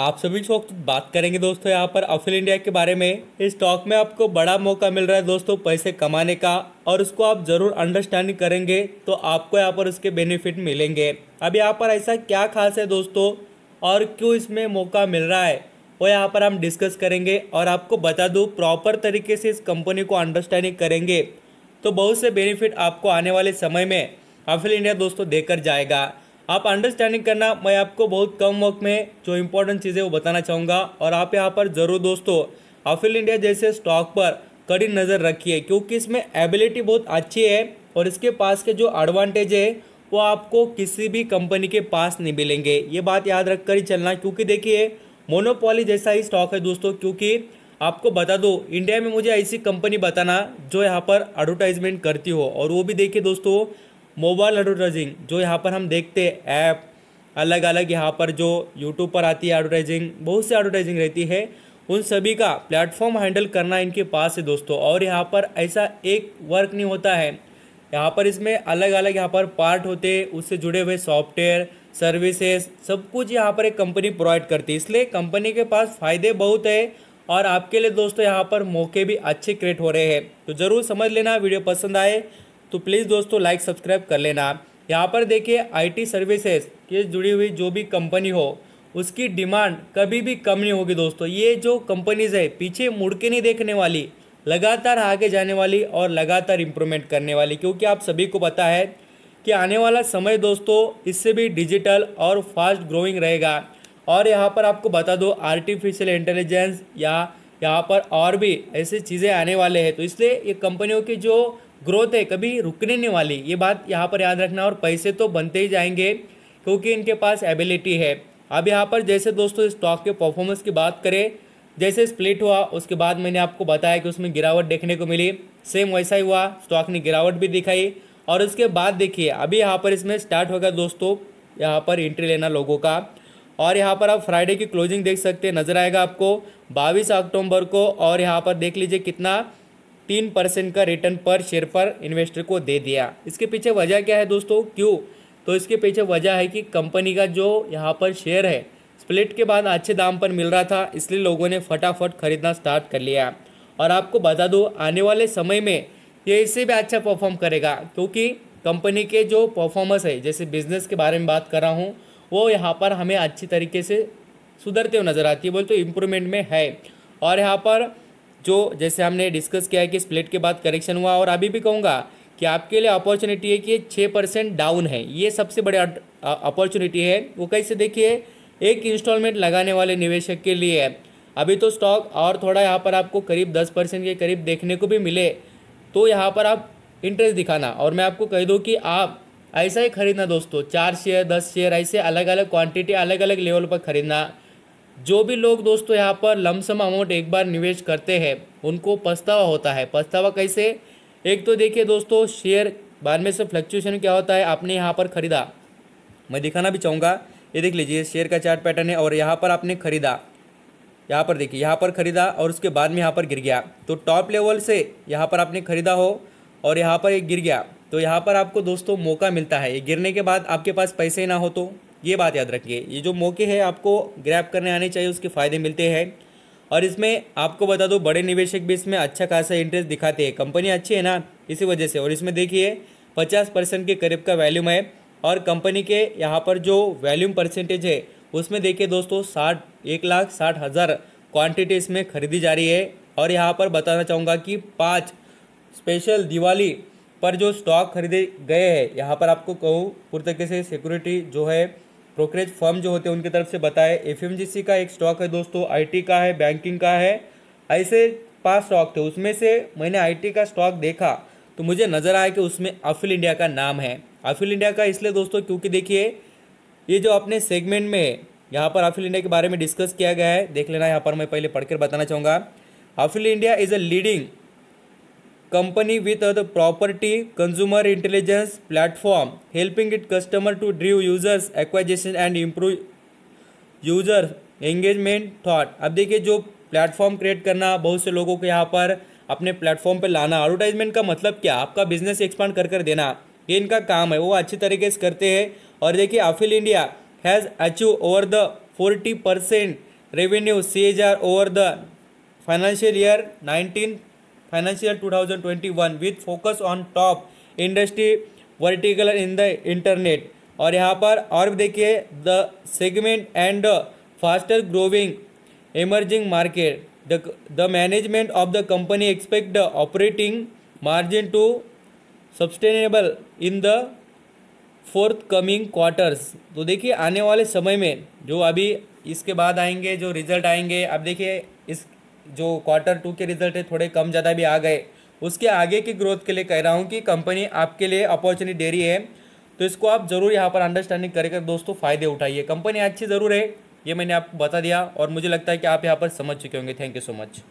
आप सभी को बात करेंगे दोस्तों यहाँ पर अफिल इंडिया के बारे में इस स्टॉक में आपको बड़ा मौका मिल रहा है दोस्तों पैसे कमाने का और उसको आप ज़रूर अंडरस्टैंड करेंगे तो आपको यहाँ पर उसके बेनिफिट मिलेंगे अब यहाँ पर ऐसा क्या खास है दोस्तों और क्यों इसमें मौका मिल रहा है वो यहाँ पर हम डिस्कस करेंगे और आपको बता दूँ प्रॉपर तरीके से इस कंपनी को अंडरस्टैंडिंग करेंगे तो बहुत से बेनिफिट आपको आने वाले समय में अफिल इंडिया दोस्तों देकर जाएगा आप अंडरस्टैंडिंग करना मैं आपको बहुत कम वक्त में जो इम्पोर्टेंट चीज़ें वो बताना चाहूँगा और आप यहाँ पर ज़रूर दोस्तों अफिल इंडिया जैसे स्टॉक पर कड़ी नज़र रखिए क्योंकि इसमें एबिलिटी बहुत अच्छी है और इसके पास के जो एडवांटेज है वो आपको किसी भी कंपनी के पास नहीं मिलेंगे ये बात याद रख कर ही चलना क्योंकि देखिए मोनोपोली जैसा ही स्टॉक है दोस्तों क्योंकि आपको बता दो इंडिया में मुझे ऐसी कंपनी बताना जो यहाँ पर एडवर्टाइजमेंट करती हो और वो भी देखिए दोस्तों मोबाइल एडवर्टाइजिंग जो यहाँ पर हम देखते हैं ऐप अलग अलग यहाँ पर जो यूट्यूब पर आती है एडवर्टाइजिंग बहुत सी एडवर्टाइजिंग रहती है उन सभी का प्लेटफॉर्म हैंडल करना इनके पास है दोस्तों और यहाँ पर ऐसा एक वर्क नहीं होता है यहाँ पर इसमें अलग अलग यहाँ पर पार्ट होते उससे जुड़े हुए सॉफ्टवेयर सर्विसेज सब कुछ यहाँ पर एक कंपनी प्रोवाइड करती है इसलिए कंपनी के पास फ़ायदे बहुत है और आपके लिए दोस्तों यहाँ पर मौके भी अच्छे क्रिएट हो रहे हैं तो ज़रूर समझ लेना वीडियो पसंद आए तो प्लीज़ दोस्तों लाइक सब्सक्राइब कर लेना यहाँ पर देखिए आईटी सर्विसेज के जुड़ी हुई जो भी कंपनी हो उसकी डिमांड कभी भी कम नहीं होगी दोस्तों ये जो कंपनीज है पीछे मुड़ के नहीं देखने वाली लगातार आगे जाने वाली और लगातार इम्प्रूवमेंट करने वाली क्योंकि आप सभी को पता है कि आने वाला समय दोस्तों इससे भी डिजिटल और फास्ट ग्रोइंग रहेगा और यहाँ पर आपको बता दो आर्टिफिशियल इंटेलिजेंस या यहाँ पर और भी ऐसे चीज़ें आने वाले हैं तो इसलिए ये कंपनियों की जो ग्रोथ है कभी रुकने नहीं वाली ये बात यहाँ पर याद रखना और पैसे तो बनते ही जाएंगे क्योंकि इनके पास एबिलिटी है अब यहाँ पर जैसे दोस्तों स्टॉक के परफॉर्मेंस की बात करें जैसे स्प्लिट हुआ उसके बाद मैंने आपको बताया कि उसमें गिरावट देखने को मिली सेम वैसा ही हुआ स्टॉक ने गिरावट भी दिखाई और उसके बाद देखिए अभी यहाँ पर इसमें स्टार्ट होगा दोस्तों यहाँ पर एंट्री लेना लोगों का और यहाँ पर आप फ्राइडे की क्लोजिंग देख सकते हैं नज़र आएगा आपको बाईस अक्टूबर को और यहाँ पर देख लीजिए कितना तीन परसेंट का रिटर्न पर शेयर पर इन्वेस्टर को दे दिया इसके पीछे वजह क्या है दोस्तों क्यों तो इसके पीछे वजह है कि कंपनी का जो यहाँ पर शेयर है स्प्लिट के बाद अच्छे दाम पर मिल रहा था इसलिए लोगों ने फटाफट खरीदना स्टार्ट कर लिया और आपको बता दूँ आने वाले समय में ये इससे भी अच्छा परफॉर्म करेगा क्योंकि कंपनी के जो परफॉर्मेंस है जैसे बिजनेस के बारे में बात कर रहा हूँ वो यहाँ पर हमें अच्छी तरीके से सुधरते हुए नज़र आती है बोल तो इम्प्रूवमेंट में है और यहाँ पर जो जैसे हमने डिस्कस किया है कि स्प्लिट के बाद करेक्शन हुआ और अभी भी कहूँगा कि आपके लिए अपॉर्चुनिटी है कि ये छः परसेंट डाउन है ये सबसे बड़ी अपॉर्चुनिटी है वो कैसे देखिए एक इंस्टॉलमेंट लगाने वाले निवेशक के लिए अभी तो स्टॉक और थोड़ा यहाँ पर आपको करीब दस परसेंट के करीब देखने को भी मिले तो यहाँ पर आप इंटरेस्ट दिखाना और मैं आपको कह दूँ कि आप ऐसा ही खरीदना दोस्तों चार शेयर दस शेयर ऐसे अलग अलग क्वांटिटी अलग अलग लेवल पर खरीदना जो भी लोग दोस्तों यहाँ पर लमसम अमाउंट एक बार निवेश करते हैं उनको पछतावा होता है पछतावा कैसे एक तो देखिए दोस्तों शेयर बाद में से फ्लक्चुएशन क्या होता है आपने यहाँ पर ख़रीदा मैं दिखाना भी चाहूँगा ये देख लीजिए शेयर का चार्ट पैटर्न है और यहाँ पर आपने ख़रीदा यहाँ पर देखिए यहाँ पर ख़रीदा और उसके बाद में यहाँ पर गिर गया तो टॉप लेवल से यहाँ पर आपने ख़रीदा हो और यहाँ पर एक गिर गया तो यहाँ पर आपको दोस्तों मौका मिलता है गिरने के बाद आपके पास पैसे ना हो तो ये बात याद रखिए ये जो मौके हैं आपको ग्रैप करने आने चाहिए उसके फ़ायदे मिलते हैं और इसमें आपको बता दो बड़े निवेशक भी इसमें अच्छा खासा इंटरेस्ट दिखाते हैं कंपनी अच्छी है ना इसी वजह से और इसमें देखिए पचास परसेंट के करीब का वैल्यूम है और कंपनी के यहाँ पर जो वैल्यूम परसेंटेज है उसमें देखिए दोस्तों साठ एक लाख साठ हज़ार क्वान्टिटी इसमें खरीदी जा रही है और यहाँ पर बताना चाहूँगा कि पाँच स्पेशल दिवाली पर जो स्टॉक खरीदे गए हैं यहाँ पर आपको कहूँ पूरी तरीके से सिक्योरिटी जो है ब्रोकरेज फर्म जो होते हैं उनकी तरफ से बताए एफ का एक स्टॉक है दोस्तों आई का है बैंकिंग का है ऐसे पाँच स्टॉक थे उसमें से मैंने आई का स्टॉक देखा तो मुझे नज़र आया कि उसमें अफिल इंडिया का नाम है अफिल इंडिया का इसलिए दोस्तों क्योंकि देखिए ये जो अपने सेगमेंट में है यहाँ पर अफिल इंडिया के बारे में डिस्कस किया गया है देख लेना यहाँ पर मैं पहले पढ़कर बताना चाहूँगा Affle India is a leading company with a property consumer intelligence platform helping it customer to drive users acquisition and improve user engagement thought अब देखिए जो प्लेटफॉर्म क्रिएट करना बहुत से लोगों को यहाँ पर अपने प्लेटफॉर्म पे लाना एडवर्टाइजमेंट का मतलब क्या आपका बिजनेस एक्सपांड कर कर देना ये इनका काम है वो अच्छे तरीके से करते हैं और देखिए Affle India has achieve over the forty percent revenue C H R over the financial year nineteen financial 2021 with focus on top industry vertical in the internet और यहाँ पर और देखिए the segment and faster growing emerging market the management of the company expect operating margin to sustainable in the forthcoming quarters तो देखिए आने वाले समय में जो अभी इसके बाद आएंगे जो रिजल्ट आएंगे अब देखिए इस जो क्वार्टर टू के रिजल्ट है थोड़े कम ज़्यादा भी आ गए उसके आगे की ग्रोथ के लिए कह रहा हूँ कि कंपनी आपके लिए अपॉर्चुनिटी दे रही है तो इसको आप ज़रूर यहाँ पर अंडरस्टैंडिंग करके दोस्तों फ़ायदे उठाइए कंपनी अच्छी ज़रूर है ये मैंने आपको बता दिया और मुझे लगता है कि आप यहाँ पर समझ चुके होंगे थैंक यू सो मच